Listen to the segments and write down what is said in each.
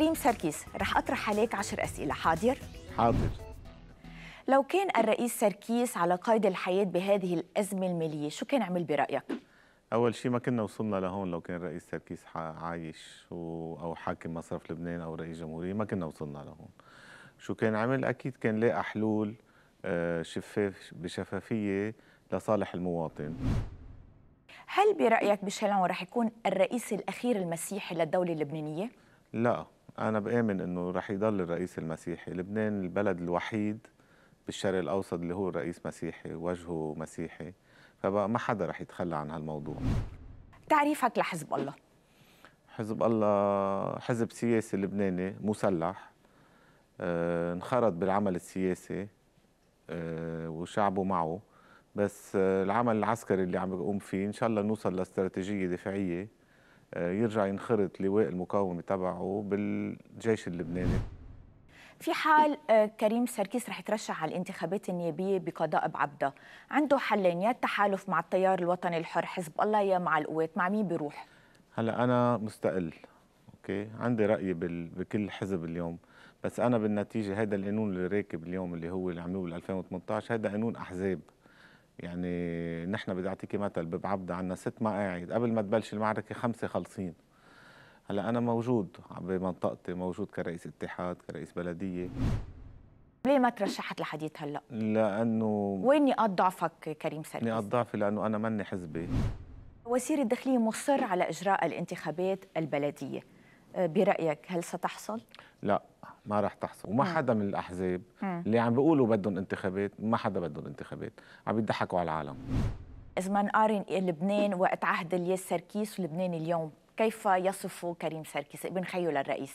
كريم سركيس رح أطرح عليك عشر أسئلة حاضر؟ حاضر لو كان الرئيس سركيس على قيد الحياة بهذه الأزمة المالية شو كان عمل برأيك؟ أول شيء ما كنا وصلنا لهون لو كان الرئيس سركيس عايش أو حاكم مصرف لبنان أو رئيس جمهورية ما كنا وصلنا لهون شو كان عمل؟ أكيد كان لاقى حلول آه، شفاف بشفافية لصالح المواطن هل برأيك بشلون رح يكون الرئيس الأخير المسيحي للدولة اللبنانية؟ لا أنا بآمن أنه رح يضل الرئيس المسيحي لبنان البلد الوحيد بالشرق الأوسط اللي هو الرئيس مسيحي وجهه مسيحي فبقى ما حدا رح يتخلى عن هالموضوع تعريفك لحزب الله حزب الله حزب سياسي لبناني مسلح آه، انخرط بالعمل السياسي آه، وشعبه معه بس آه، العمل العسكري اللي عم بقوم فيه ان شاء الله نوصل لاستراتيجيه دفاعيه آه، يرجع ينخرط لواء المقاومه تبعه بالجيش اللبناني في حال آه، كريم سركيس رح يترشح على الانتخابات النيابيه بقضاء بعبده عنده حلين يا التحالف مع التيار الوطني الحر حزب الله يا مع القوات مع مين بيروح هلا انا مستقل اوكي عندي رايي بال... بكل حزب اليوم بس انا بالنتيجه هذا القانون اللي راكب اليوم اللي هو اللي عملوه بال 2018 هذا قانون احزاب يعني نحن بدي اعطيكي مثل باب عندنا ست مقاعد قبل ما تبلش المعركه خمسه خالصين هلا انا موجود بمنطقتي موجود كرئيس اتحاد كرئيس بلديه ليه ما ترشحت لحديث هلا؟ لانه وين نقاط ضعفك كريم سليم؟ نقاط ضعفي لانه انا ماني حزبي وزير الداخليه مصر على اجراء الانتخابات البلديه برايك هل ستحصل لا ما راح تحصل وما حدا من الاحزاب اللي عم بيقولوا بدهم انتخابات ما حدا بدهم انتخابات عم بيضحكوا على العالم اذا ما نقارن لبنان وقت عهد الياس سركيس ولبنان اليوم كيف يصف كريم سركيس ابن خيو للرئيس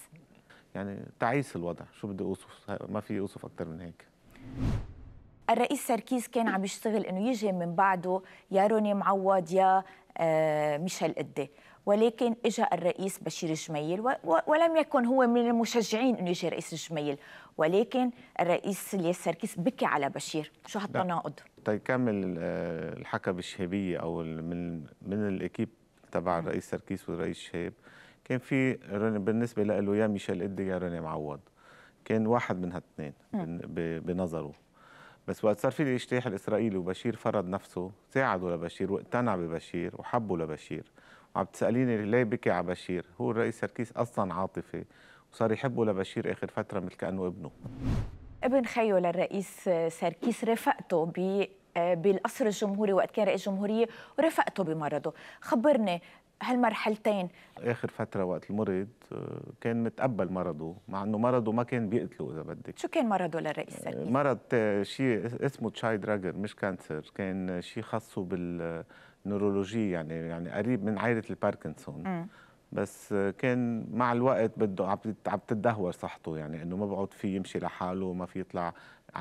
يعني تعيس الوضع شو بدي اوصف ما في اوصف اكثر من هيك الرئيس سركيز كان عم يشتغل انه يجي من بعده يا روني معوض يا آه، ميشيل قده ولكن اجى الرئيس بشير جميل ولم يكن هو من المشجعين انه يجي رئيس جميل ولكن الرئيس الياس سركيس بكي على بشير شو هالتناقض نعم. تيكمل طيب، الحكى آه، بالشهابيه او من من الاكيب تبع نعم. الرئيس سركيس والرئيس شهاب كان في بالنسبه له يا ميشيل قدي يا روني معوض كان واحد من هالاثنين نعم. بنظره بس وقت صار في الاجتياح الاسرائيلي وبشير فرض نفسه ساعدوا لبشير واقتنع ببشير وحبوا لبشير وعم تساليني ليه بكي على بشير هو الرئيس سركيس اصلا عاطفي وصار يحبه لبشير اخر فتره مثل كانه ابنه ابن خيو للرئيس سركيس رفقته ب بالقصر الجمهوري وقت كان رئيس جمهورية ورفقته بمرضه خبرني هالمرحلتين اخر فتره وقت المرض آه، كان متقبل مرضه مع انه مرضه ما كان بيقتله اذا بدك شو كان مرضه للرئيس آه، سليم؟ مرض شيء اسمه تشاي دراجر مش كانسر كان شيء خاصه بالنورولوجي يعني يعني قريب من عائله الباركنسون م. بس آه، كان مع الوقت بده عم تتدهور صحته يعني انه ما بقعد فيه يمشي لحاله ما في يطلع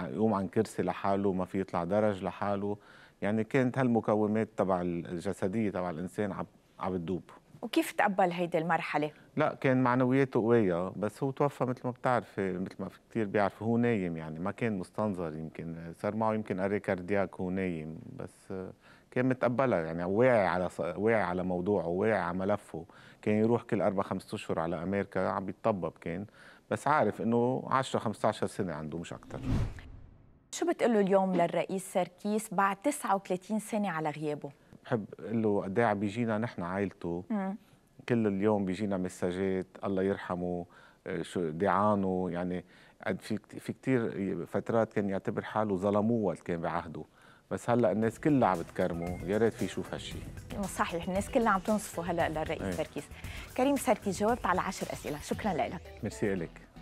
يقوم عن كرسي لحاله ما في يطلع درج لحاله يعني كانت هالمكومات تبع الجسديه تبع الانسان عم عم بتدوب وكيف تقبل هيدي المرحله لا كان معنوياته قويه بس هو توفى مثل ما بتعرفي مثل ما كثير بيعرفوا هو نايم يعني ما كان مستنظر يمكن صار معه يمكن اري كاردياك هو نايم بس كان متقبلها يعني واعي على واعي على موضوعه واعي على ملفه كان يروح كل اربع خمس اشهر على امريكا عم بيتطبب كان بس عارف انه 10 15 سنه عنده مش اكثر شو بتقول له اليوم للرئيس سركيس بعد 39 سنه على غيابه بحب اقول له قد ايه بيجينا نحن عائلته كل اليوم بيجينا مساجات الله يرحمه آه، شو دعانه يعني في في كثير فترات كان يعتبر حاله ظلموه وقت كان بعهده بس هلا الناس كلها عم تكرمه يا ريت في يشوف هالشيء صحيح الناس كلها عم تنصفه هلا للرئيس ايه. سركيس كريم سركيس جاوبت على عشر اسئله شكرا لك ميرسي لك